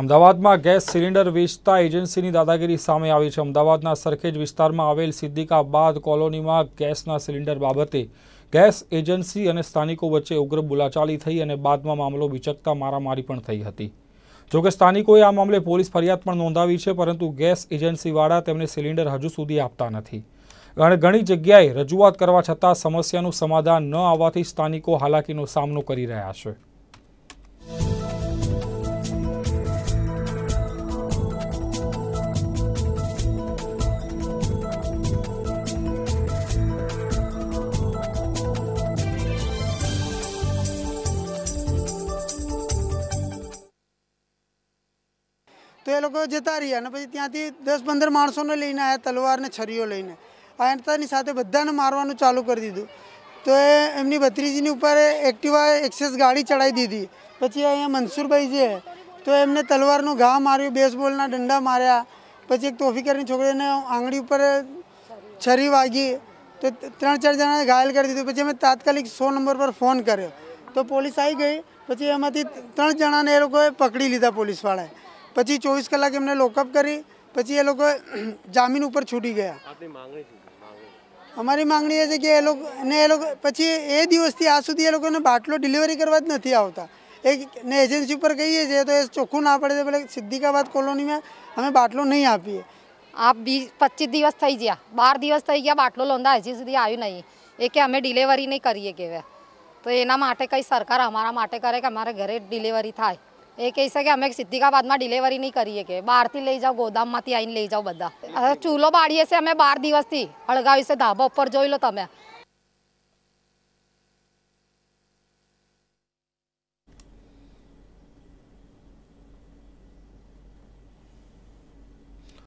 અમદાવાદમાં gas cylinder વેચતા એજન્સીની દાદાગીરી સામે આવી છે અમદાવાદના સરખેજ વિસ્તારમાં આવેલ સિદ્દીકાબાદ કોલોનીમાં ગેસના સિલિન્ડર બાબતે ગેસ એજન્સી અને સ્થાનિકો વચ્ચે ઉગ્ર બોલાચાલી થઈ અને બાદમાં મામલો વિચકતા મારામારી પણ થઈ હતી જોકે સ્થાનિકોએ આ મામલે પોલીસ ફરિયાદ પણ નોંધાવી છે પરંતુ ગેસ એજન્સીવાળા તેમને સિલિન્ડર હજુ સુધી આપતા નથી ઘણી જગ્યાએ રજૂઆત કરવા છતાં સમસ્યાનું સમાધાન ન આવવાથી સ્થાનિકો હાલાકીનો સામનો કરી રહ્યા છે તે લોકો જેતા રહ્યા ને પછી ત્યાંથી 10-15 માણસોને લઈને આયા તલવાર ને છરીઓ લઈને આંતની સાથે બધાને મારવાનું ચાલુ કરી દીધું તો એ એમની ભત્રીજી ની ઉપર એક્ટિવા એક્સસ ગાડી ચડાઈ દીધી પછી આયા મનસૂરભાઈ જે તો એમને તલવારનો ગાવા માર્યો બેઝબોલના ડંડા માર્યા પછી એક ટોફીકરની છોકરે ને આંગળી ઉપર છરી વાગી ત્રણ ચાર જણાને ઘાયલ કરી દીધું પછી મે તાત્કાલિક 100 નંબર પર ફોન કર્યો તો પોલીસ આવી ગઈ પછી આમાંથી ત્રણ જણાને એ લોકોએ પકડી લીધા પોલીસવાળાએ पछि 24 કલાક એમને લોકઅપ કરી પછી એ લોકો જામિન ઉપર છૂટી ગયા આપની માંગણી છે અમારી માંગણી એ છે કે એ લોકો ને એ લોકો પછી એ દિવસથી આજ સુધી એ લોકો ને બાટલો ડિલિવરી કરવા જ નથી આવતા એક એજન્સી પર કહીએ છે તો ચોખું ના પડે એટલે સિદ્ધિકાબાદ કોલોનીમાં અમને બાટલો નહીં આપે આપ બી 25 દિવસ થઈ ગયા 12 દિવસ થઈ ગયા બાટલો લંદા આજ સુધી આવ્યો નહીં કે અમે ડિલિવરી નહીં કરીએ કે તો એના માટે કઈ સરકાર અમારા માટે કરે કે અમારા ઘરે ડિલિવરી થાય એ કહે છે કે અમે સિદ્ધિકાબાદમાં ડિલિવરી નહીં કરીએ કે બહારથી લઈ જાઓ ગોદામમાંથી આવીને લઈ જાઓ બધા ચૂલો બાળીએ છીએ અમે બાર દિવસથી અળગાવીશે ધાબા ઉપર જોઈ લો તમે